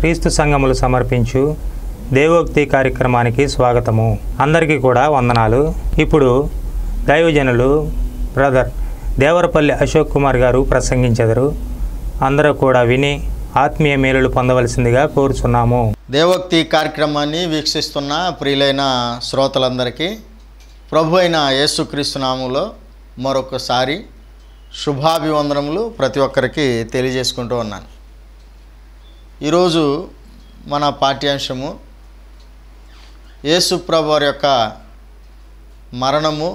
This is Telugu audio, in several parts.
క్రీస్తు సంఘములు సమర్పించు దేవోక్తి కార్యక్రమానికి స్వాగతము అందరికీ కూడా వందనాలు ఇప్పుడు దైవజనులు బ్రదర్ దేవరపల్లి అశోక్ కుమార్ గారు ప్రసంగించెదరు అందరూ కూడా విని ఆత్మీయ మేలులు పొందవలసిందిగా కోరుచున్నాము దేవోక్తి కార్యక్రమాన్ని వీక్షిస్తున్న ప్రియులైన శ్రోతలందరికీ ప్రభు అయిన యేసుక్రీస్తునాములో మరొకసారి శుభాభివందనములు ప్రతి ఒక్కరికి తెలియజేసుకుంటూ ఉన్నాను ఈరోజు మన పాఠ్యాంశము యేసుప్రభు వారి యొక్క మరణము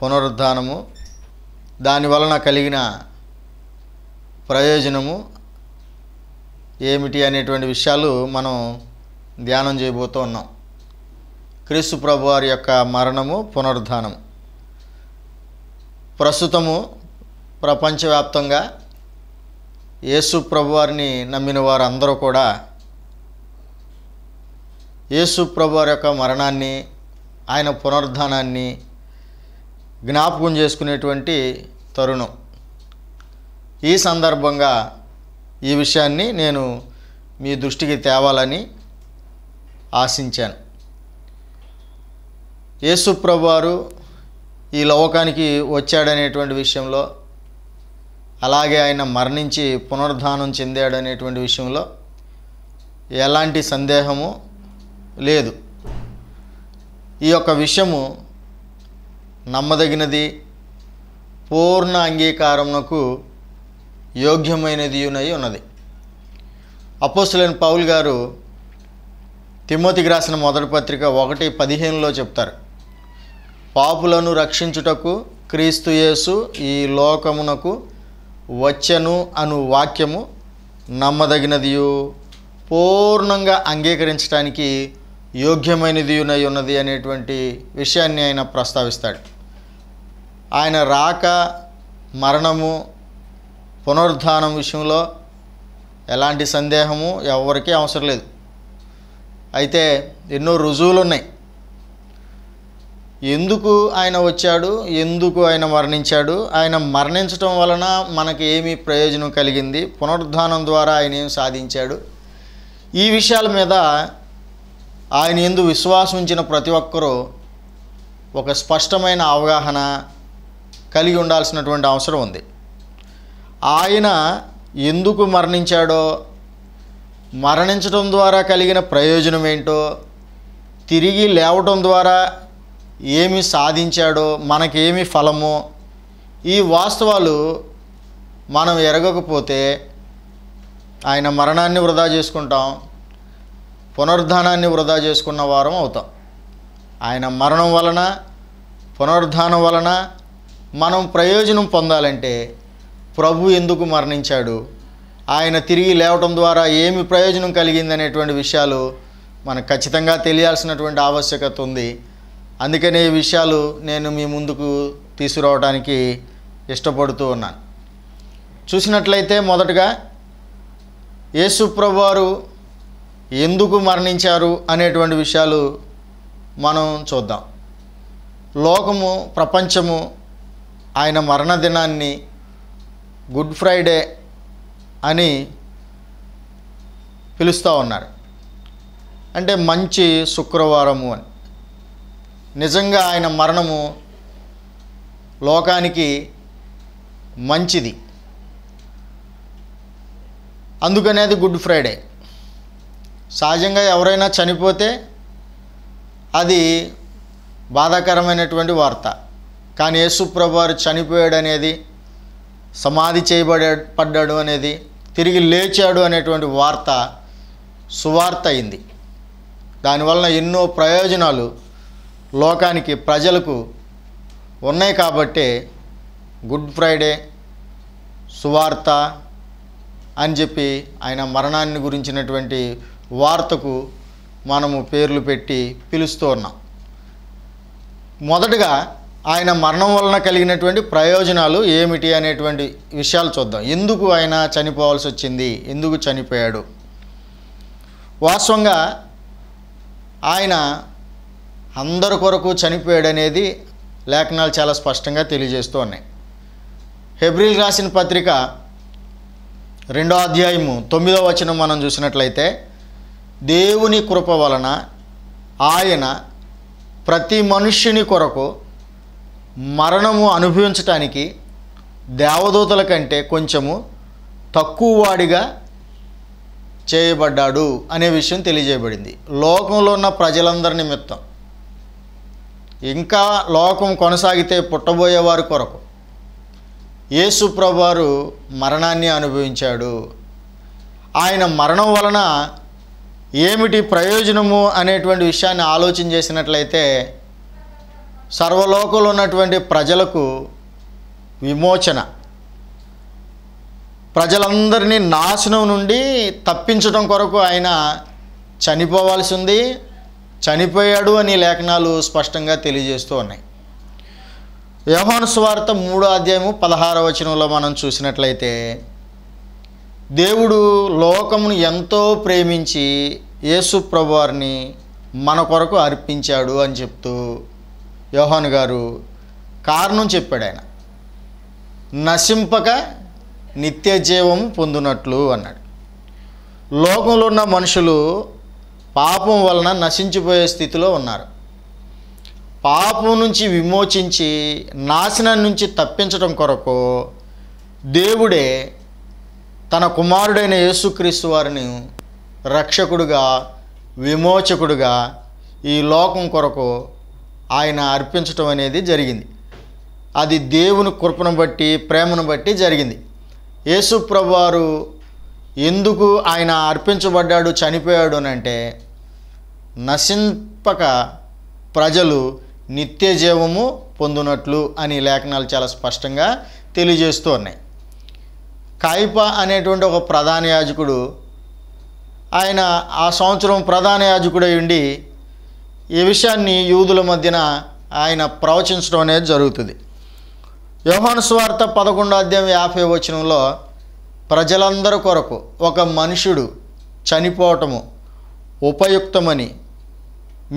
పునరుద్ధానము దాని వలన కలిగిన ప్రయోజనము ఏమిటి అనేటువంటి విషయాలు మనం ధ్యానం చేయబోతూ ఉన్నాం క్రీస్తు ప్రభు వారి యొక్క మరణము పునరుద్ధానము ప్రస్తుతము ప్రపంచవ్యాప్తంగా యేసు ప్రభువారిని నమ్మిన వారందరూ కూడా యేసు ప్రభువారి యొక్క మరణాన్ని ఆయన పునరుద్ధానాన్ని జ్ఞాపకం చేసుకునేటువంటి తరుణం ఈ సందర్భంగా ఈ విషయాన్ని నేను మీ దృష్టికి తేవాలని ఆశించాను యేసుప్రభు వారు ఈ లోకానికి వచ్చాడనేటువంటి విషయంలో అలాగే ఆయన మరణించి పునరుద్ధానం చెందాడు అనేటువంటి విషయంలో ఎలాంటి సందేహము లేదు ఈ యొక్క విషయము నమ్మదగినది పూర్ణ అంగీకారమునకు యోగ్యమైనది అయి ఉన్నది అపోసులైన పౌల్ గారు తిమ్మతికి రాసిన మొదటి పత్రిక ఒకటి పదిహేనులో చెప్తారు పాపులను రక్షించుటకు క్రీస్తు యేసు ఈ లోకమునకు వచ్చను అను వాక్యము నమ్మదగినదియు పూర్ణంగా అంగీకరించడానికి యోగ్యమైనదియునై ఉన్నది అనేటువంటి విషయాన్ని ఆయన ప్రస్తావిస్తాడు ఆయన రాక మరణము పునరుద్ధానం విషయంలో ఎలాంటి సందేహము ఎవరికీ అవసరం లేదు అయితే ఎన్నో రుజువులు ఉన్నాయి ఎందుకు ఆయన వచ్చాడు ఎందుకు ఆయన మరణించాడు ఆయన మరణించడం వలన మనకి ఏమి ప్రయోజనం కలిగింది పునరుద్ధానం ద్వారా ఆయన ఏం సాధించాడు ఈ విషయాల మీద ఆయన ఎందు విశ్వాసం ఉంచిన ప్రతి ఒక్కరూ ఒక స్పష్టమైన అవగాహన కలిగి ఉండాల్సినటువంటి అవసరం ఉంది ఆయన ఎందుకు మరణించాడో మరణించడం ద్వారా కలిగిన ప్రయోజనం ఏంటో తిరిగి లేవటం ద్వారా ఏమి సాధించాడో మనకేమి ఫలమో ఈ వాస్తవాలు మనం ఎరగకపోతే ఆయన మరణాన్ని వృధా చేసుకుంటాం పునరుద్ధానాన్ని వృధా చేసుకున్న వారం అవుతాం ఆయన మరణం వలన పునరుద్ధానం వలన మనం ప్రయోజనం పొందాలంటే ప్రభు ఎందుకు మరణించాడు ఆయన తిరిగి లేవటం ద్వారా ఏమి ప్రయోజనం కలిగిందనేటువంటి విషయాలు మనకు ఖచ్చితంగా తెలియాల్సినటువంటి ఆవశ్యకత ఉంది అందుకనే ఈ విషయాలు నేను మీ ముందుకు తీసుకురావడానికి ఇష్టపడుతూ ఉన్నాను చూసినట్లయితే మొదటగా యేసుప్రభువారు ఎందుకు మరణించారు అనేటువంటి విషయాలు మనం చూద్దాం లోకము ప్రపంచము ఆయన మరణ దినాన్ని గుడ్ ఫ్రైడే అని పిలుస్తూ ఉన్నారు అంటే మంచి శుక్రవారము అని నిజంగా ఆయన మరణము లోకానికి మంచిది అందుకనేది గుడ్ ఫ్రైడే సహజంగా ఎవరైనా చనిపోతే అది బాధాకరమైనటువంటి వార్త కానీ యేసుప్రభు వారు చనిపోయాడు అనేది సమాధి చేయబడే పడ్డాడు అనేది తిరిగి లేచాడు అనేటువంటి వార్త సువార్త అయింది దానివల్ల ఎన్నో ప్రయోజనాలు లోకానికి ప్రజలకు ఉన్నాయి కాబట్టే గుడ్ ఫ్రైడే సువార్త అని చెప్పి ఆయన మరణాన్ని గురించినటువంటి వార్తకు మనము పేర్లు పెట్టి పిలుస్తూ ఉన్నాం మొదటగా ఆయన మరణం వలన కలిగినటువంటి ప్రయోజనాలు ఏమిటి అనేటువంటి విషయాలు చూద్దాం ఎందుకు ఆయన చనిపోవాల్సి వచ్చింది ఎందుకు చనిపోయాడు వాస్తవంగా ఆయన అందరి కొరకు చనిపోయాడనేది లేఖనాలు చాలా స్పష్టంగా తెలియజేస్తూ ఉన్నాయి హెబ్రిల్ రాసిన పత్రిక రెండో అధ్యాయము తొమ్మిదో వచనం మనం చూసినట్లయితే దేవుని కృప వలన ఆయన ప్రతి మనుష్యుని కొరకు మరణము అనుభవించటానికి దేవదూతల కంటే కొంచెము తక్కువ వాడిగా చేయబడ్డాడు అనే విషయం తెలియజేయబడింది లోకంలో ఉన్న ప్రజలందరి నిమిత్తం ఇంకా లోకం కొనసాగితే పుట్టబోయేవారి కొరకు యేసు ప్రభువారు మరణాన్ని అనుభవించాడు ఆయన మరణం వలన ఏమిటి ప్రయోజనము అనేటువంటి విషయాన్ని ఆలోచన చేసినట్లయితే సర్వలోకంలో ఉన్నటువంటి ప్రజలకు విమోచన ప్రజలందరినీ నాశనం నుండి తప్పించడం కొరకు ఆయన చనిపోవాల్సింది చనిపోయాడు అని లేఖనాలు స్పష్టంగా తెలియజేస్తూ ఉన్నాయి వ్యవహాను స్వార్త మూడో అధ్యాయము పదహార వచనంలో మనం చూసినట్లయితే దేవుడు లోకమును ఎంతో ప్రేమించి యేసు ప్రభువారిని మన కొరకు అర్పించాడు అని చెప్తూ యోహాన్ గారు కారణం చెప్పాడు ఆయన నశింపక నిత్య జీవం పొందినట్లు అన్నాడు లోకంలో ఉన్న మనుషులు పాపం వలన నశించిపోయే స్థితిలో ఉన్నారు పాపం నుంచి విమోచించి నాశనం నుంచి తప్పించడం కొరకు దేవుడే తన కుమారుడైన యేసుక్రీస్తు వారిని రక్షకుడుగా విమోచకుడుగా ఈ లోకం కొరకు ఆయన అర్పించటం అనేది జరిగింది అది దేవుని కృపను బట్టి ప్రేమను బట్టి జరిగింది యేసుప్రభు వారు ఎందుకు ఆయన అర్పించబడ్డాడు చనిపోయాడు అని అంటే నశింపక ప్రజలు నిత్య జీవము పొందునట్లు అని లేఖనాలు చాలా స్పష్టంగా తెలియజేస్తూ ఉన్నాయి కాయిప అనేటువంటి ఒక ప్రధాన యాజకుడు ఆయన ఆ సంవత్సరం ప్రధాన యాజకుడై ఉండి ఈ విషయాన్ని యూదుల మధ్యన ఆయన ప్రవచించడం అనేది జరుగుతుంది యోహాను స్వార్త పదకొండో అధ్యాయం యాభై వచనంలో ప్రజలందరి కొరకు ఒక మనుషుడు చనిపోవటము ఉపయుక్తమని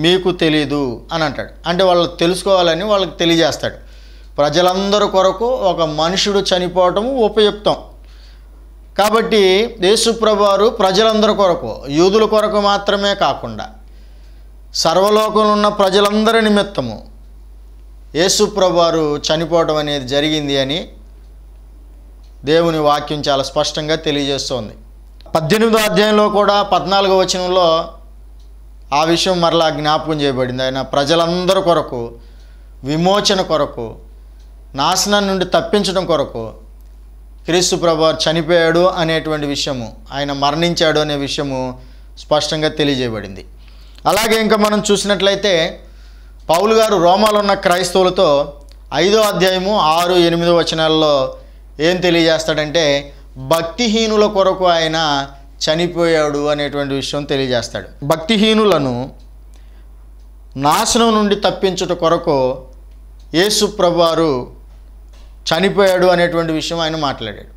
మీకు తెలీదు అని అంటాడు అంటే వాళ్ళు తెలుసుకోవాలని వాళ్ళకి తెలియజేస్తాడు ప్రజలందరి కొరకు ఒక మనుషుడు చనిపోవటం ఉపయుక్తం కాబట్టి యేసుప్రభువారు ప్రజలందరి కొరకు యూదుల కొరకు మాత్రమే కాకుండా సర్వలోకంలో ఉన్న ప్రజలందరి నిమిత్తము యేసుప్రభువారు చనిపోవటం అనేది జరిగింది అని దేవుని వాక్యం చాలా స్పష్టంగా తెలియజేస్తోంది పద్దెనిమిదో అధ్యాయంలో కూడా పద్నాలుగో వచనంలో ఆ విషయం మరలా జ్ఞాపకం చేయబడింది ఆయన ప్రజలందరి కొరకు విమోచన కొరకు నాశనం నుండి తప్పించడం కొరకు క్రీస్తు ప్రభు చనిపోయాడు అనేటువంటి విషయము ఆయన మరణించాడు అనే విషయము స్పష్టంగా తెలియజేయబడింది అలాగే ఇంకా మనం చూసినట్లయితే పౌలు గారు రోమాలో ఉన్న క్రైస్తవులతో ఐదో అధ్యాయము ఆరు ఎనిమిదో వచనాల్లో ఏం తెలియజేస్తాడంటే భక్తిహీనుల కొరకు ఆయన చనిపోయాడు అనేటువంటి విషయం తెలియజేస్తాడు భక్తిహీనులను నాశనం నుండి తప్పించుట కొరకు యేసు ప్రభువారు చనిపోయాడు అనేటువంటి విషయం ఆయన మాట్లాడాడు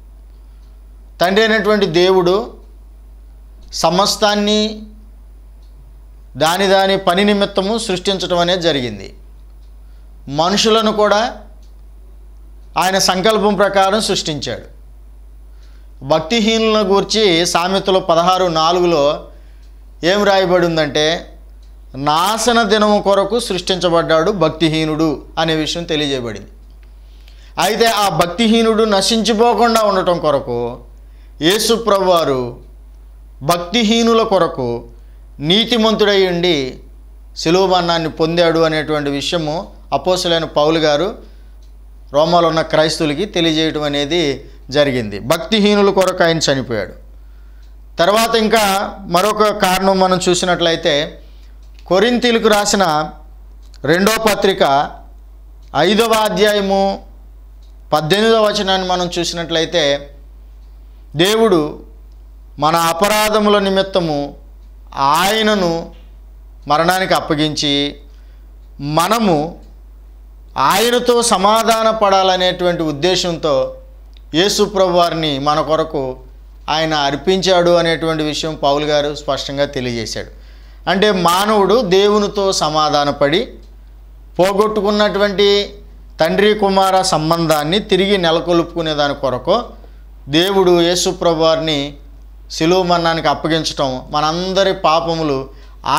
తండ్రి అయినటువంటి దేవుడు సమస్తాన్ని దాని దాని పని నిమిత్తము సృష్టించడం అనేది జరిగింది మనుషులను కూడా ఆయన సంకల్పం ప్రకారం సృష్టించాడు భక్తిహీనులను గురించి సామెతలు పదహారు నాలుగులో ఏం రాయబడి ఉందంటే నాశన దినము కొరకు సృష్టించబడ్డాడు భక్తిహీనుడు అనే విషయం తెలియజేయబడింది అయితే ఆ భక్తిహీనుడు నశించిపోకుండా ఉండటం కొరకు యేసు ప్రభువారు భక్తిహీనుల కొరకు నీతిమంతుడై ఉండి సిలువ పొందాడు అనేటువంటి విషయము అపోసలైన పౌలు గారు రోమాలో ఉన్న క్రైస్తువులకి తెలియజేయటం అనేది జరిగింది భక్తిహీనుల కొరకు ఆయన చనిపోయాడు తర్వాత ఇంకా మరొక కారణం మనం చూసినట్లయితే కొరింతీలకు రాసిన రెండో పత్రిక ఐదవ అధ్యాయము పద్దెనిమిదవ వచనాన్ని మనం చూసినట్లయితే దేవుడు మన అపరాధముల నిమిత్తము ఆయనను మరణానికి అప్పగించి మనము ఆయనతో సమాధాన పడాలనేటువంటి ఉద్దేశంతో యేసుప్రభు వారిని మన కొరకు ఆయన అర్పించాడు అనేటువంటి విషయం పౌల్ గారు స్పష్టంగా తెలియజేశాడు అంటే మానవుడు దేవునితో సమాధానపడి పోగొట్టుకున్నటువంటి తండ్రి కుమార సంబంధాన్ని తిరిగి నెలకొల్పుకునే దాని కొరకు దేవుడు యేసుప్రభు వారిని సిలువు మరణానికి అప్పగించటం మనందరి పాపములు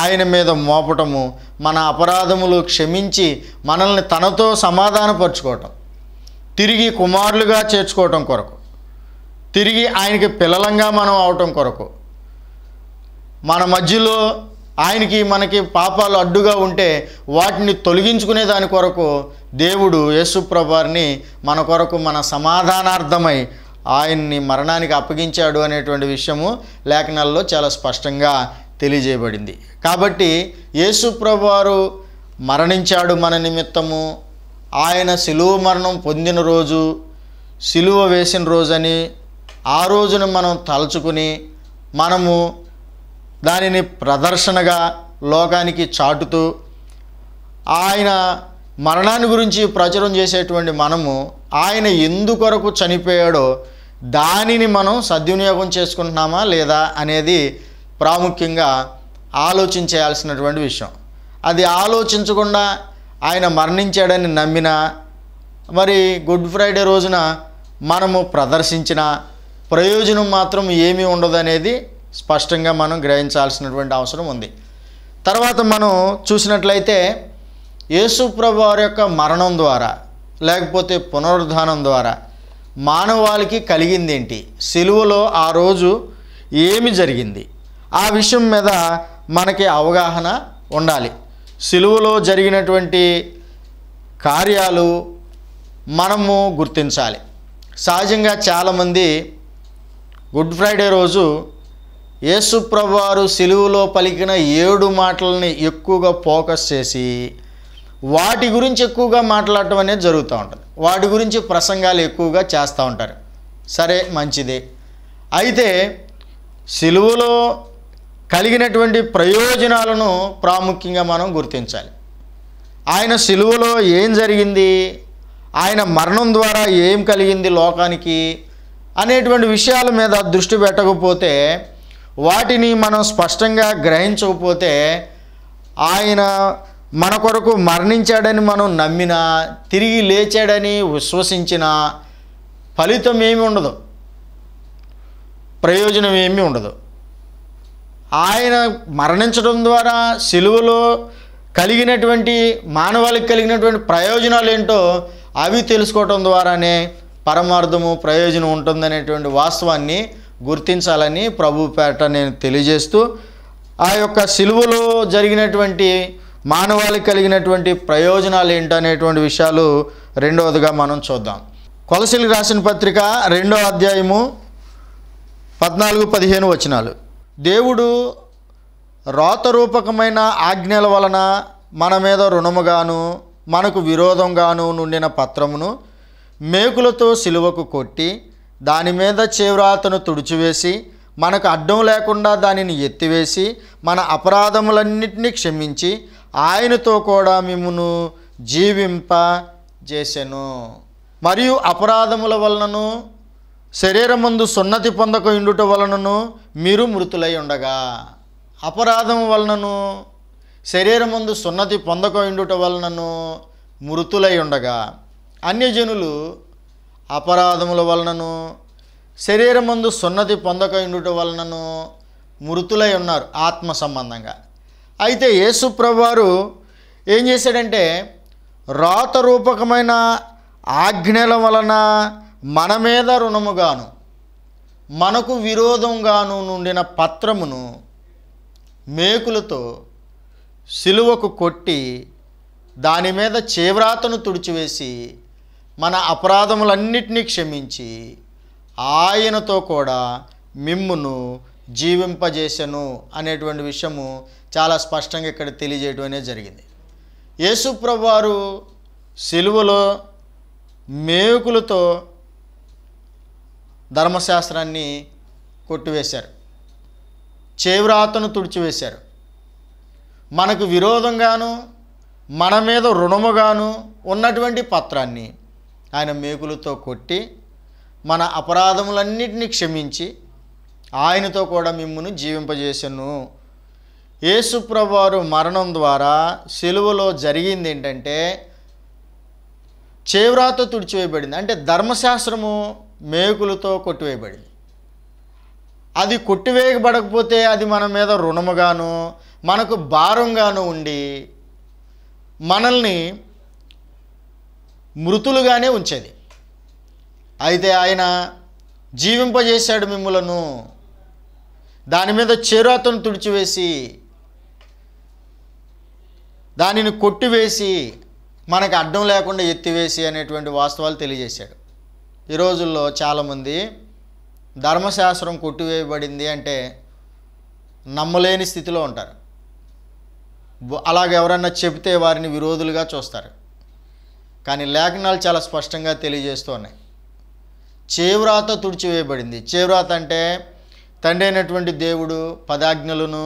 ఆయన మీద మోపటము మన అపరాధములు క్షమించి మనల్ని తనతో సమాధానపరుచుకోవటం తిరిగి కుమారులుగా చేర్చుకోవటం కొరకు తిరిగి ఆయనకి పిల్లలంగా మనం అవటం కొరకు మన మధ్యలో ఆయనకి మనకి పాపాలు అడ్డుగా ఉంటే వాటిని తొలగించుకునే దాని కొరకు దేవుడు యేసుప్రభారిని మన కొరకు మన సమాధానార్థమై ఆయన్ని మరణానికి అప్పగించాడు అనేటువంటి విషయము లేఖనాల్లో చాలా స్పష్టంగా తెలియజేయబడింది కాబట్టి యేసుప్రభు వారు మరణించాడు మన నిమిత్తము ఆయన శిలువ మరణం పొందిన రోజు శిలువ వేసిన రోజని ఆ రోజున మనం తలుచుకుని మనము దానిని ప్రదర్శనగా లోకానికి చాటుతూ ఆయన మరణాన్ని గురించి ప్రచురం చేసేటువంటి మనము ఆయన ఎందుకొరకు చనిపోయాడో దానిని మనం సద్వినియోగం చేసుకుంటున్నామా లేదా అనేది ప్రాముఖ్యంగా ఆలోచించేయాల్సినటువంటి విషయం అది ఆలోచించకుండా ఆయన మరణించాడని నమ్మిన మరి గుడ్ ఫ్రైడే రోజున మనము ప్రదర్శించిన ప్రయోజనం మాత్రం ఏమీ అనేది స్పష్టంగా మనం గ్రహించాల్సినటువంటి అవసరం ఉంది తర్వాత మనం చూసినట్లయితే యేసుప్రభు వారి యొక్క మరణం ద్వారా లేకపోతే పునరుద్ధానం ద్వారా మానవాళికి కలిగింది ఏంటి సెలువులో ఆ రోజు ఏమి జరిగింది ఆ విషయం మీద మనకి అవగాహన ఉండాలి సిలువలో జరిగినటువంటి కార్యాలు మనము గుర్తించాలి సహజంగా చాలామంది గుడ్ ఫ్రైడే రోజు యేసుప్రభు సిలువులో పలికిన ఏడు మాటలని ఎక్కువగా ఫోకస్ చేసి వాటి గురించి ఎక్కువగా మాట్లాడటం అనేది జరుగుతూ ఉంటుంది వాటి గురించి ప్రసంగాలు ఎక్కువగా చేస్తూ ఉంటారు సరే మంచిది అయితే సిలువలో కలిగినటువంటి ప్రయోజనాలను ప్రాముఖ్యంగా మనం గుర్తించాలి ఆయన సిలువలో ఏం జరిగింది ఆయన మరణం ద్వారా ఏం కలిగింది లోకానికి అనేటువంటి విషయాల మీద దృష్టి పెట్టకపోతే వాటిని మనం స్పష్టంగా గ్రహించకపోతే ఆయన మన కొరకు మరణించాడని మనం నమ్మినా తిరిగి లేచాడని విశ్వసించిన ఫలితం ఏమి ఉండదు ప్రయోజనం ఏమీ ఉండదు ఆయన మరణించడం ద్వారా సెలువులో కలిగినటువంటి మానవాళికి కలిగినటువంటి ప్రయోజనాలు ఏంటో అవి తెలుసుకోవటం ద్వారానే పరమార్థము ప్రయోజనం ఉంటుందనేటువంటి వాస్తవాన్ని గుర్తించాలని ప్రభు పేట నేను తెలియజేస్తూ ఆ యొక్క సిలువలో జరిగినటువంటి మానవాళికి కలిగినటువంటి ప్రయోజనాలు ఏంటనేటువంటి విషయాలు రెండవదిగా మనం చూద్దాం కొలసిలు రాసిన పత్రిక రెండో అధ్యాయము పద్నాలుగు పదిహేను వచనాలు దేవుడు రూపకమైన ఆజ్ఞల వలన మన మీద రుణముగాను మనకు విరోధంగాను నుండిన పత్రమును మేకులతో సిలువకు కొట్టి దాని మీద చేవ్రాతను తుడిచివేసి మనకు అడ్డం లేకుండా దానిని ఎత్తివేసి మన అపరాధములన్నింటినీ క్షమించి ఆయనతో కూడా మిమ్మును జీవింప చేసెను మరియు అపరాధముల వలనను శరీరం ముందు సున్నతి పొందక ఇండుట వలనను మీరు మృతులై ఉండగా అపరాధం వలనను శరీరం ముందు సున్నతి పొందక ఇండుట వలనను మృతులై ఉండగా అన్యజనులు అపరాధముల వలనను శరీరం ముందు సున్నతి పొందక ఇండుట వలనను మృతులై ఉన్నారు ఆత్మ సంబంధంగా అయితే యేసు ప్రభువారు ఏం చేశాడంటే రాత రూపకమైన ఆజ్ఞల వలన మన మీద రుణముగాను మనకు విరోధంగాను నుండిన పత్రమును మేకులతో సిలువకు కొట్టి దాని మీద చేవ్రాతను తుడిచివేసి మన అపరాధములన్నిటినీ క్షమించి ఆయనతో కూడా మిమ్మును జీవింపజేసెను అనేటువంటి విషయము చాలా స్పష్టంగా ఇక్కడ తెలియజేయటమనే జరిగింది యేసుప్రభు వారు సిలువలో మేకులతో ధర్మశాస్త్రాన్ని కొట్టివేశారు చేవ్రాతను తుడిచివేశారు మనకు విరోధంగాను మన మీద రుణముగాను ఉన్నటువంటి పత్రాన్ని ఆయన మేకులతో కొట్టి మన అపరాధములన్నింటినీ క్షమించి ఆయనతో కూడా మిమ్మల్ని జీవింపజేసను యేసుప్రభువారు మరణం ద్వారా సెలువలో జరిగింది ఏంటంటే చేవ్రాతో తుడిచివేయబడింది అంటే ధర్మశాస్త్రము మేకులతో కొట్టివేయబడింది అది కొట్టివేయబడకపోతే అది మన మీద రుణముగాను మనకు భారంగాను ఉండి మనల్ని మృతులుగానే ఉంచేది అయితే ఆయన జీవింపజేశాడు మిమ్ములను దాని మీద చేరాతను తుడిచివేసి దానిని కొట్టివేసి మనకు అడ్డం లేకుండా ఎత్తివేసి అనేటువంటి వాస్తవాలు తెలియజేశాడు ఈ రోజుల్లో చాలామంది ధర్మశాస్త్రం కొట్టివేయబడింది అంటే నమ్మలేని స్థితిలో ఉంటారు అలాగే ఎవరన్నా చెబితే వారిని విరోధులుగా చూస్తారు కానీ లేఖనాలు చాలా స్పష్టంగా తెలియజేస్తున్నాయి చేవ్రాత తుడిచివేయబడింది చేవ్రాత అంటే తండ్రి అయినటువంటి దేవుడు పదాజ్ఞలను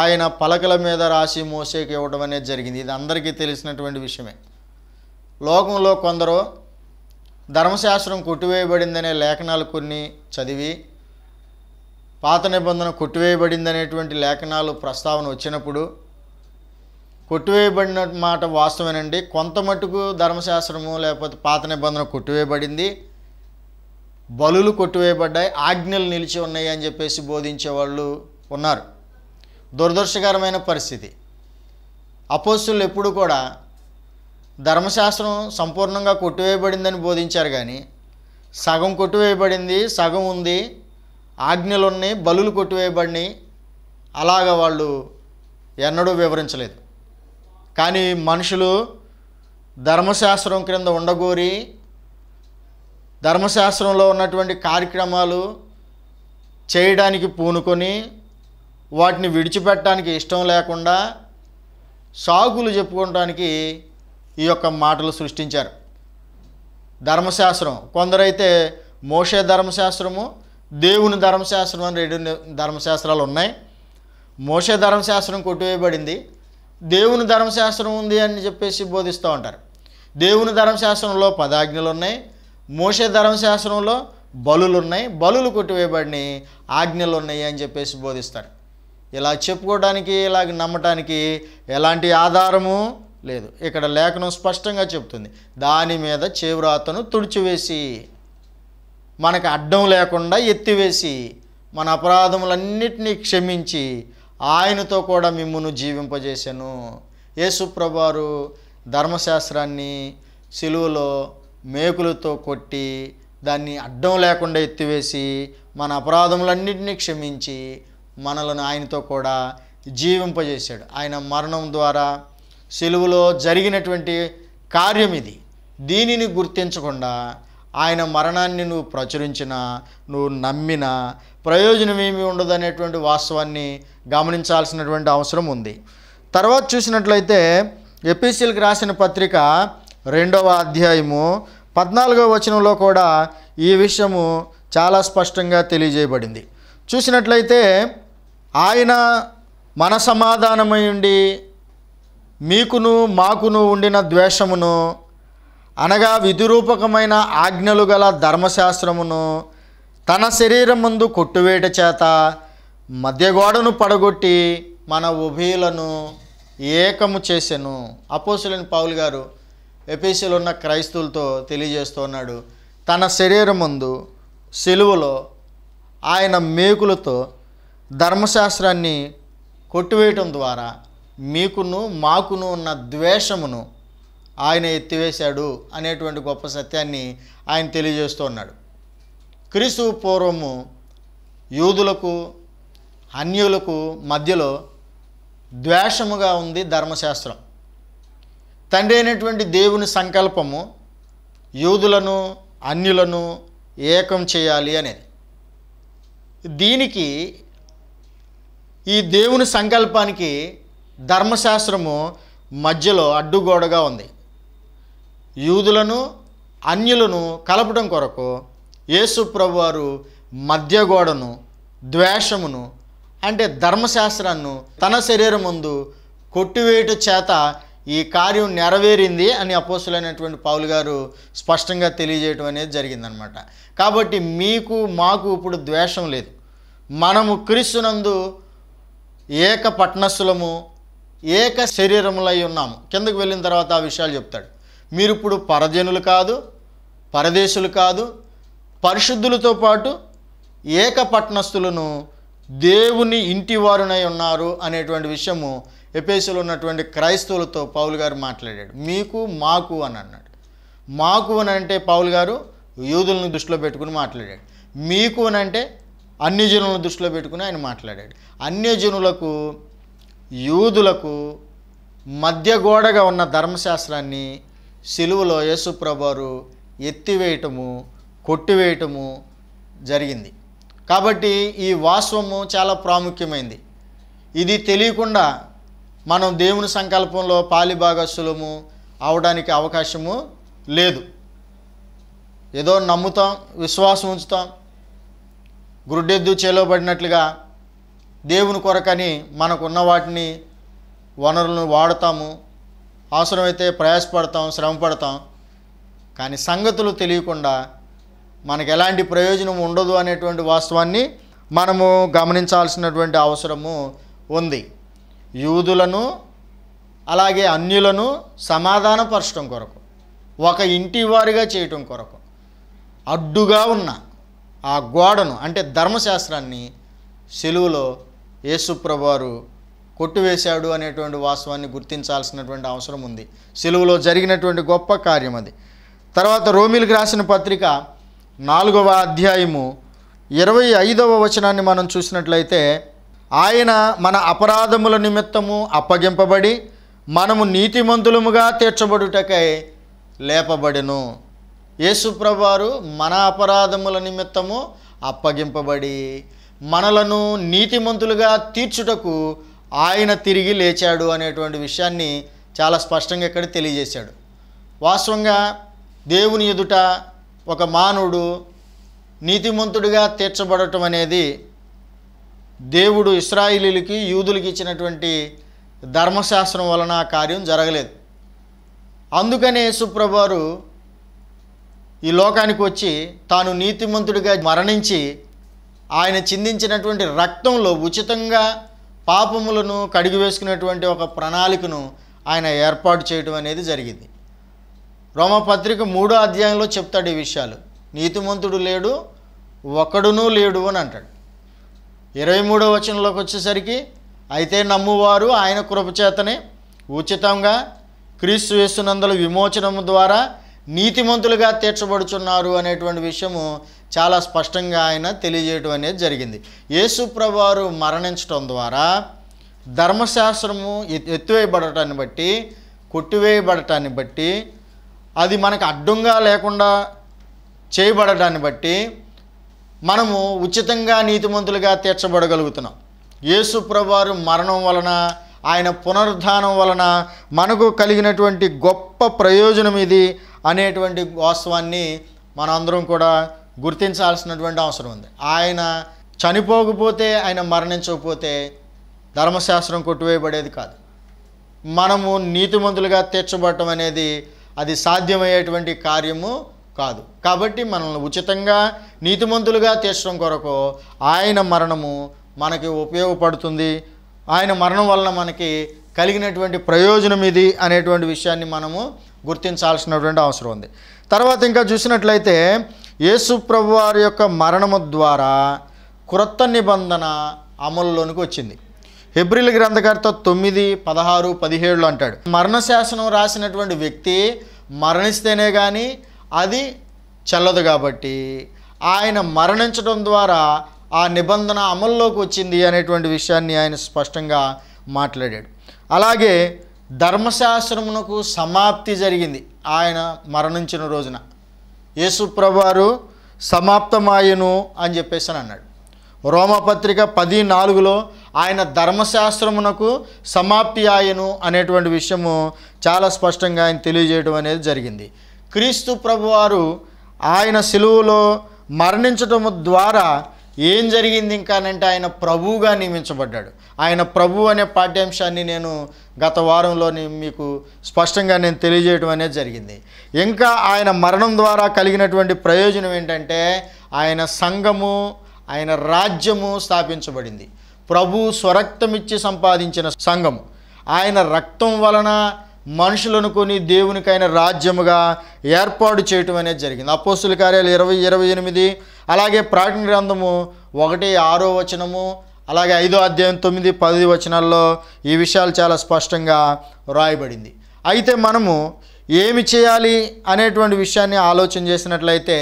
ఆయన పలకల మీద రాసి మోసేకి ఇవ్వడం అనేది జరిగింది ఇది అందరికీ తెలిసినటువంటి విషయమే లోకంలో కొందరు ధర్మశాస్త్రం కొట్టివేయబడిందనే లేఖనాలు కొన్ని చదివి పాత నిబంధన కొట్టివేయబడిందనేటువంటి లేఖనాలు ప్రస్తావన వచ్చినప్పుడు కొట్టివేయబడిన మాట వాస్తవేనండి కొంత మటుకు ధర్మశాస్త్రము లేకపోతే పాత నిబంధన కొట్టివేయబడింది బలులు కొట్టివేయబడ్డాయి ఆజ్ఞలు నిలిచి ఉన్నాయి అని చెప్పేసి బోధించే వాళ్ళు ఉన్నారు దురదృష్టకరమైన పరిస్థితి అపోస్తులు ఎప్పుడు కూడా ధర్మశాస్త్రం సంపూర్ణంగా కొట్టివేయబడిందని బోధించారు కానీ సగం కొట్టివేయబడింది సగం ఉంది ఆజ్ఞలు ఉన్నాయి బలులు కొట్టివేయబడినాయి అలాగ వాళ్ళు ఎన్నడూ వివరించలేదు కానీ మనుషులు ధర్మశాస్త్రం క్రింద ఉండగోరి ధర్మశాస్త్రంలో ఉన్నటువంటి కార్యక్రమాలు చేయడానికి పూనుకొని వాటిని విడిచిపెట్టడానికి ఇష్టం లేకుండా సాగులు చెప్పుకోవడానికి ఈ యొక్క మాటలు సృష్టించారు ధర్మశాస్త్రం కొందరైతే మోషే ధర్మశాస్త్రము దేవుని ధర్మశాస్త్రం అని రెండు ధర్మశాస్త్రాలు ఉన్నాయి మోషే ధర్మశాస్త్రం కొట్టివేయబడింది దేవుని ధర్మశాస్త్రం ఉంది అని చెప్పేసి బోధిస్తూ ఉంటారు దేవుని ధర్మశాస్త్రంలో పదాజ్ఞలు ఉన్నాయి మోషే ధర్మశాస్త్రంలో బలులు ఉన్నాయి బలులు కొట్టివేయబడినాయి ఆజ్ఞలు ఉన్నాయి అని చెప్పేసి బోధిస్తారు ఇలా చెప్పుకోవడానికి ఇలాగ నమ్మటానికి ఎలాంటి ఆధారము లేదు ఇక్కడ లేఖనం స్పష్టంగా చెప్తుంది దాని మీద చేవ్రాతను తుడిచివేసి మనకు అడ్డం లేకుండా ఎత్తివేసి మన అపరాధములన్నిటినీ క్షమించి ఆయనతో కూడా మిమ్మును జీవింపజేశాను యేసుప్రభారు ధర్మశాస్త్రాన్ని సిలువలో మేకులతో కొట్టి దాన్ని అడ్డం లేకుండా ఎత్తివేసి మన అపరాధములన్నింటినీ క్షమించి మనలను ఆయనతో కూడా జీవింపజేశాడు ఆయన మరణం ద్వారా సెలువులో జరిగినటువంటి కార్యం ఇది దీనిని గుర్తించకుండా ఆయన మరణాన్ని నువ్వు ప్రచురించిన నువ్వు నమ్మిన ఉండదు అనేటువంటి వాస్తవాన్ని గమనించాల్సినటువంటి అవసరం ఉంది తర్వాత చూసినట్లయితే ఎపిసిఎల్కి రాసిన పత్రిక రెండవ అధ్యాయము పద్నాలుగవ వచనంలో కూడా ఈ విషయము చాలా స్పష్టంగా తెలియజేయబడింది చూసినట్లయితే ఆయన మన సమాధానమై ఉండి మీకును మాకును ఉండిన ద్వేషమును అనగా విధిరూపకమైన ఆజ్ఞలు గల ధర్మశాస్త్రమును తన శరీరం ముందు కొట్టువేట చేత మధ్యగోడను పడగొట్టి మన ఉభయులను ఏకము చేసెను అపోసులని పావులు గారు ఎపిసిలు ఉన్న క్రైస్తువులతో తెలియజేస్తున్నాడు తన శరీరం ముందు సెలువులో ఆయన మేకులతో ధర్మశాస్త్రాన్ని కొట్టువేయటం ద్వారా మీకును మాకును ఉన్న ద్వేషమును ఆయన ఎత్తివేశాడు అనేటువంటి గొప్ప సత్యాన్ని ఆయన తెలియజేస్తూ ఉన్నాడు క్రీస్తు పూర్వము యూదులకు అన్యులకు మధ్యలో ద్వేషముగా ఉంది ధర్మశాస్త్రం తండ్రి అయినటువంటి దేవుని సంకల్పము యూదులను అన్యులను ఏకం చేయాలి అనేది దీనికి ఈ దేవుని సంకల్పానికి ధర్మశాస్త్రము మధ్యలో అడ్డుగోడగా ఉంది యూదులను అన్యులను కలపడం కొరకు యేసు ప్రభువారు మధ్యగోడను ద్వేషమును అంటే ధర్మశాస్త్రాన్ని తన శరీరం ముందు కొట్టివేయట చేత ఈ కార్యం నెరవేరింది అని అపోసులైనటువంటి పావులు గారు స్పష్టంగా తెలియజేయటం అనేది జరిగిందనమాట కాబట్టి మీకు మాకు ఇప్పుడు ద్వేషం లేదు మనము క్రీస్తునందు ఏక పట్టణస్థులము ఏక శరీరములై ఉన్నాము కిందకు వెళ్ళిన తర్వాత ఆ విషయాలు చెప్తాడు మీరు ఇప్పుడు పరజనులు కాదు పరదేశులు కాదు పరిశుద్ధులతో పాటు ఏక పట్టణస్థులను దేవుని ఇంటి వారునై ఉన్నారు అనేటువంటి విషయము ఎపేసులో ఉన్నటువంటి క్రైస్తవులతో పౌలు గారు మాట్లాడాడు మీకు మాకు అని అన్నాడు మాకు అని అంటే పౌలు గారు యూదులను దృష్టిలో పెట్టుకుని మాట్లాడాడు మీకు అని అంటే అన్యజనులను దృష్టిలో పెట్టుకుని ఆయన మాట్లాడాడు అన్యజనులకు యూదులకు మధ్య గోడగా ఉన్న ధర్మశాస్త్రాన్ని సిలువలో యేసుప్రభారు ఎత్తివేయటము కొట్టివేయటము జరిగింది కాబట్టి ఈ వాస్తవము చాలా ప్రాముఖ్యమైంది ఇది తెలియకుండా మనం దేవుని సంకల్పంలో పాలిభాగస్సులము అవడానికి అవకాశము లేదు ఏదో నమ్ముతాం విశ్వాసం ఉంచుతాం గుడ్డెద్దు చేలోబడినట్లుగా దేవుని కొరకని మనకున్న వాటిని వనరులను వాడతాము అవసరమైతే ప్రయాసపడతాం శ్రమ పడతాం కానీ సంగతులు తెలియకుండా మనకు ఎలాంటి ప్రయోజనం ఉండదు అనేటువంటి వాస్తవాన్ని మనము గమనించాల్సినటువంటి అవసరము ఉంది యూదులను అలాగే అన్యులను సమాధానపరచడం కొరకు ఒక ఇంటి వారిగా చేయటం కొరకు అడ్డుగా ఉన్న ఆ గోడను అంటే ధర్మశాస్త్రాన్ని సెలువులో యేసుప్రవారు కొట్టువేశాడు అనేటువంటి వాస్తవాన్ని గుర్తించాల్సినటువంటి అవసరం ఉంది సెలువులో జరిగినటువంటి గొప్ప కార్యం అది తర్వాత రోమిల్కి రాసిన పత్రిక నాలుగవ అధ్యాయము ఇరవై ఐదవ వచనాన్ని మనం చూసినట్లయితే ఆయన మన అపరాధముల నిమిత్తము అప్పగింపబడి మనము నీతిమంతులముగా తీర్చబడుటకై లేపబడెను యేసుప్రభు వారు మన అపరాధముల నిమిత్తము అప్పగింపబడి మనలను నీతిమంతులుగా తీర్చుటకు ఆయన తిరిగి లేచాడు అనేటువంటి విషయాన్ని చాలా స్పష్టంగా ఇక్కడ తెలియజేశాడు వాస్తవంగా దేవుని ఎదుట ఒక మానవుడు నీతిమంతుడిగా తీర్చబడటం అనేది దేవుడు ఇస్రాయిలీలకి యూదులకి ఇచ్చినటువంటి ధర్మశాస్త్రం వలన ఆ కార్యం జరగలేదు అందుకనే సుప్రభారు ఈ లోకానికి వచ్చి తాను నీతిమంతుడిగా మరణించి ఆయన చిందించినటువంటి రక్తంలో ఉచితంగా పాపములను కడిగి వేసుకునేటువంటి ఒక ప్రణాళికను ఆయన ఏర్పాటు చేయడం అనేది జరిగింది రోమపత్రిక మూడో అధ్యాయంలో చెప్తాడు ఈ విషయాలు నీతిమంతుడు లేడు ఒకడునూ లేడు అని అంటాడు ఇరవై మూడో వచనంలోకి వచ్చేసరికి అయితే నమ్మువారు ఆయన కృపచేతనే ఉచితంగా క్రీస్తు వేస్తున్నందుల విమోచనము ద్వారా నీతిమంతులుగా తీర్చబడుచున్నారు అనేటువంటి విషయము చాలా స్పష్టంగా ఆయన తెలియజేయడం అనేది జరిగింది యేసుప్రవారు మరణించడం ద్వారా ధర్మశాస్త్రము ఎత్తివేయబడటాన్ని బట్టి కొట్టివేయబడటాన్ని బట్టి అది మనకు అడ్డంగా లేకుండా చేయబడటాన్ని బట్టి మనము ఉచితంగా నీతిమంతులుగా తీర్చబడగలుగుతున్నాం యేసుప్రవారు మరణం వలన ఆయన పునరుద్ధానం వలన మనకు కలిగినటువంటి గొప్ప ప్రయోజనం ఇది అనేటువంటి వాస్తవాన్ని మనందరం కూడా గుర్తించాల్సినటువంటి అవసరం ఉంది ఆయన చనిపోకపోతే ఆయన మరణించకపోతే ధర్మశాస్త్రం కొట్టువేయబడేది కాదు మనము నీతిమంతులుగా తీర్చబడటం అనేది అది సాధ్యమయ్యేటువంటి కార్యము కాదు కాబట్టి మనల్ని ఉచితంగా నీతిమంతులుగా తీర్చడం కొరకు ఆయన మరణము మనకి ఉపయోగపడుతుంది ఆయన మరణం వలన మనకి కలిగినటువంటి ప్రయోజనం ఇది అనేటువంటి విషయాన్ని మనము గుర్తించాల్సినటువంటి అవసరం ఉంది తర్వాత ఇంకా చూసినట్లయితే యేసుప్రభు వారి యొక్క మరణము ద్వారా క్రొత్త నిబంధన అమల్లోనికి వచ్చింది హెబ్రిల్ గ్రంథకర్త తొమ్మిది పదహారు పదిహేడులో అంటాడు మరణశాసనం రాసినటువంటి వ్యక్తి మరణిస్తేనే కానీ అది చల్లదు కాబట్టి ఆయన మరణించడం ద్వారా ఆ నిబంధన అమల్లోకి వచ్చింది అనేటువంటి విషయాన్ని ఆయన స్పష్టంగా మాట్లాడాడు అలాగే ధర్మశాస్త్రమునకు సమాప్తి జరిగింది ఆయన మరణించిన రోజున యేసుప్రభువారు సమాప్తమాయను అని చెప్పేసి అని అన్నాడు రోమపత్రిక పది నాలుగులో ఆయన ధర్మశాస్త్రమునకు సమాప్తి ఆయను అనేటువంటి విషయము చాలా స్పష్టంగా ఆయన తెలియజేయడం అనేది జరిగింది క్రీస్తు ప్రభువారు ఆయన సెలువులో మరణించటము ద్వారా ఏం జరిగింది ఇంకానంటే ఆయన ప్రభువుగా నియమించబడ్డాడు ఆయన ప్రభు అనే పాఠ్యాంశాన్ని నేను గత వారంలో మీకు స్పష్టంగా నేను తెలియజేయడం అనేది జరిగింది ఇంకా ఆయన మరణం ద్వారా కలిగినటువంటి ప్రయోజనం ఏంటంటే ఆయన సంఘము ఆయన రాజ్యము స్థాపించబడింది ప్రభు స్వరక్తమిచ్చి సంపాదించిన సంఘము ఆయన రక్తం వలన మనుషులను కొని దేవునికైన రాజ్యముగా ఏర్పాటు చేయటం అనేది జరిగింది అపోస్తుల కార్యాలు ఇరవై ఇరవై ఎనిమిది అలాగే ప్రకటన గ్రంథము ఒకటి ఆరో వచనము అలాగే ఐదో అధ్యాయం తొమ్మిది పది వచనాల్లో ఈ విషయాలు చాలా స్పష్టంగా వ్రాయబడింది అయితే మనము ఏమి చేయాలి అనేటువంటి విషయాన్ని ఆలోచన చేసినట్లయితే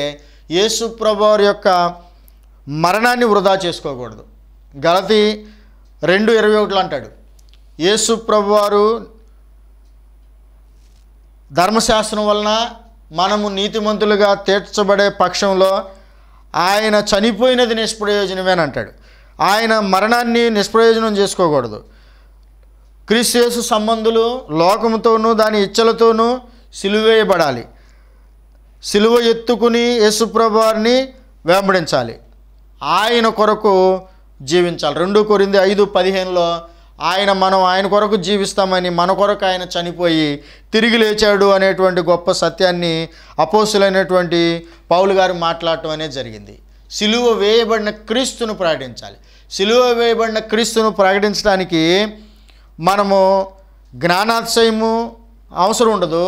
యేసు ప్రభువారి యొక్క మరణాన్ని వృధా చేసుకోకూడదు గలతి రెండు ఇరవై ఒకటిలో అంటాడు యేసు ప్రభువారు ధర్మశాస్త్రం వలన మనము నీతిమంతులుగా తీర్చబడే పక్షంలో ఆయన చనిపోయినది నిష్ప్రయోజనమేనంటాడు ఆయన మరణాన్ని నిష్ప్రయోజనం చేసుకోకూడదు క్రీస్తు సంబంధులు లోకముతోనూ దాని ఇచ్చలతోనూ సిలువేయబడాలి సిలువ ఎత్తుకుని యేసుప్రభువారిని వెంబడించాలి ఆయన కొరకు జీవించాలి రెండు కొరింది ఐదు పదిహేనులో ఆయన మనం ఆయన కొరకు జీవిస్తామని మన కొరకు ఆయన చనిపోయి తిరిగి లేచాడు అనేటువంటి గొప్ప సత్యాన్ని అపోసులైనటువంటి పౌలు గారు మాట్లాడటం అనేది జరిగింది సిలువ వేయబడిన క్రీస్తును ప్రకటించాలి సిలువ వేయబడిన క్రీస్తును ప్రకటించడానికి మనము జ్ఞానాతిశయము అవసరం ఉండదు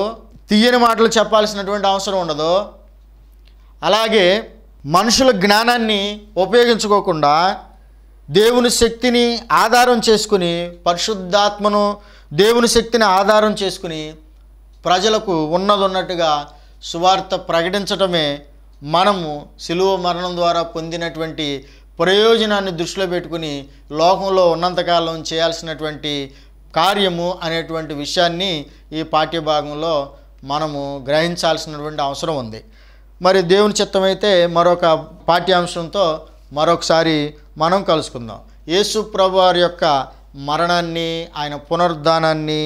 తీయని మాటలు చెప్పాల్సినటువంటి అవసరం ఉండదు అలాగే మనుషుల జ్ఞానాన్ని ఉపయోగించుకోకుండా దేవుని శక్తిని ఆధారం చేసుకుని పరిశుద్ధాత్మను దేవుని శక్తిని ఆధారం చేసుకుని ప్రజలకు ఉన్నదొన్నట్టుగా సువార్త ప్రకటించటమే మనము సిలువ మరణం ద్వారా పొందినటువంటి ప్రయోజనాన్ని దృష్టిలో పెట్టుకుని లోకంలో ఉన్నంతకాలం చేయాల్సినటువంటి కార్యము అనేటువంటి విషయాన్ని ఈ పాఠ్యభాగంలో మనము గ్రహించాల్సినటువంటి అవసరం ఉంది మరి దేవుని చిత్తమైతే మరొక పాఠ్యాంశంతో మరొకసారి మనం కలుసుకుందాం యేసు వారి యొక్క మరణాన్ని ఆయన పునరుద్ధానాన్ని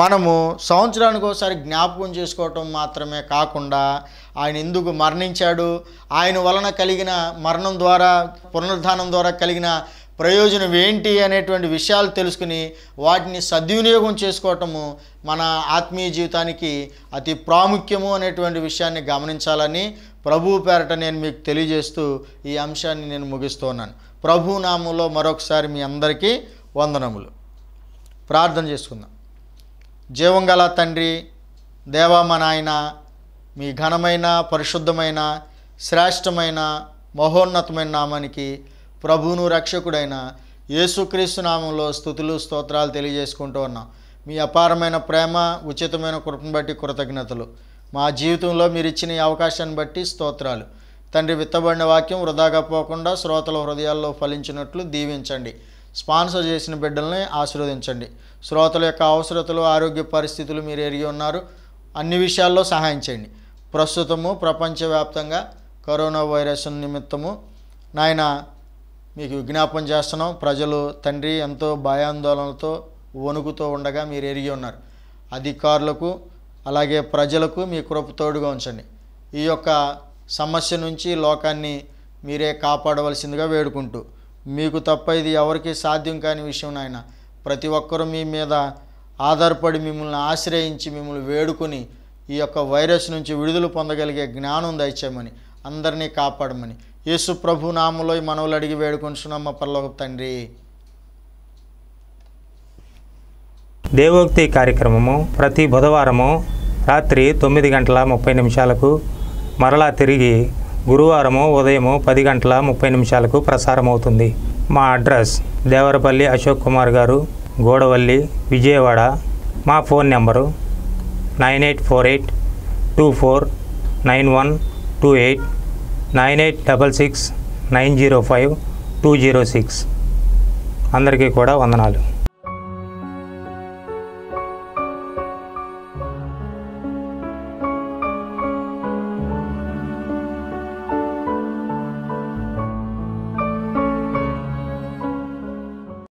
మనము సంవత్సరానికి ఒకసారి జ్ఞాపకం చేసుకోవటం మాత్రమే కాకుండా ఆయన ఎందుకు మరణించాడు ఆయన వలన కలిగిన మరణం ద్వారా పునరుద్ధానం ద్వారా కలిగిన ప్రయోజనం ఏంటి అనేటువంటి విషయాలు తెలుసుకుని వాటిని సద్వినియోగం చేసుకోవటము మన ఆత్మీయ జీవితానికి అతి ప్రాముఖ్యము అనేటువంటి విషయాన్ని గమనించాలని ప్రభు పేరట నేను మీకు తెలియజేస్తూ ఈ అంశాన్ని నేను ముగిస్తున్నాను ప్రభునామంలో మరొకసారి మీ అందరికీ వందనములు ప్రార్థన చేసుకుందాం జీవంగల తండ్రి దేవామ నాయన మీ ఘనమైన పరిశుద్ధమైన శ్రేష్టమైన మహోన్నతమైన నామానికి ప్రభువును రక్షకుడైన యేసుక్రీస్తు నామంలో స్థుతులు స్తోత్రాలు తెలియజేసుకుంటూ ఉన్నాం మీ అపారమైన ప్రేమ ఉచితమైన కృపను బట్టి కృతజ్ఞతలు మా జీవితంలో మీరు ఇచ్చిన అవకాశాన్ని బట్టి స్తోత్రాలు తండ్రి విత్తబడిన వాక్యం వృధాగా పోకుండా శ్రోతల హృదయాల్లో ఫలించినట్లు దీవించండి స్పాన్సర్ చేసిన బిడ్డల్ని ఆశీర్వదించండి శ్రోతల యొక్క అవసరతలు ఆరోగ్య పరిస్థితులు మీరు ఎరిగి ఉన్నారు అన్ని విషయాల్లో సహాయం చేయండి ప్రస్తుతము ప్రపంచవ్యాప్తంగా కరోనా వైరస్ నిమిత్తము నాయన మీకు విజ్ఞాపం చేస్తున్నాం ప్రజలు తండ్రి ఎంతో భయాందోళనలతో వణుకుతో ఉండగా మీరు ఎరిగి ఉన్నారు అధికారులకు అలాగే ప్రజలకు మీ కృపతోడుగా తోడుగా ఉంచండి ఈ యొక్క సమస్య నుంచి లోకాన్ని మీరే కాపాడవలసిందిగా వేడుకుంటూ మీకు తప్ప ఇది ఎవరికీ సాధ్యం కాని విషయం నాయన ప్రతి ఒక్కరూ మీ మీద ఆధారపడి మిమ్మల్ని ఆశ్రయించి మిమ్మల్ని వేడుకొని ఈ యొక్క వైరస్ నుంచి విడుదల పొందగలిగే జ్ఞానం దయచేయమని అందరినీ కాపాడమని యేసు ప్రభు నామలో ఈ మనవులు అడిగి వేడుకొంచున్నాం మా పర్లోక తండ్రి దేవోక్తి కార్యక్రమము ప్రతి బుధవారము రాత్రి తొమ్మిది గంటల ముప్పై నిమిషాలకు మరలా తిరిగి గురువారము ఉదయము పది గంటల ముప్పై నిమిషాలకు ప్రసారమవుతుంది మా అడ్రస్ దేవరపల్లి అశోక్ కుమార్ గారు గోడవల్లి విజయవాడ మా phone number nine eight four eight two four nine one two eight nine eight double six nine zero five two zero six అందరికీ కూడా వందనాలు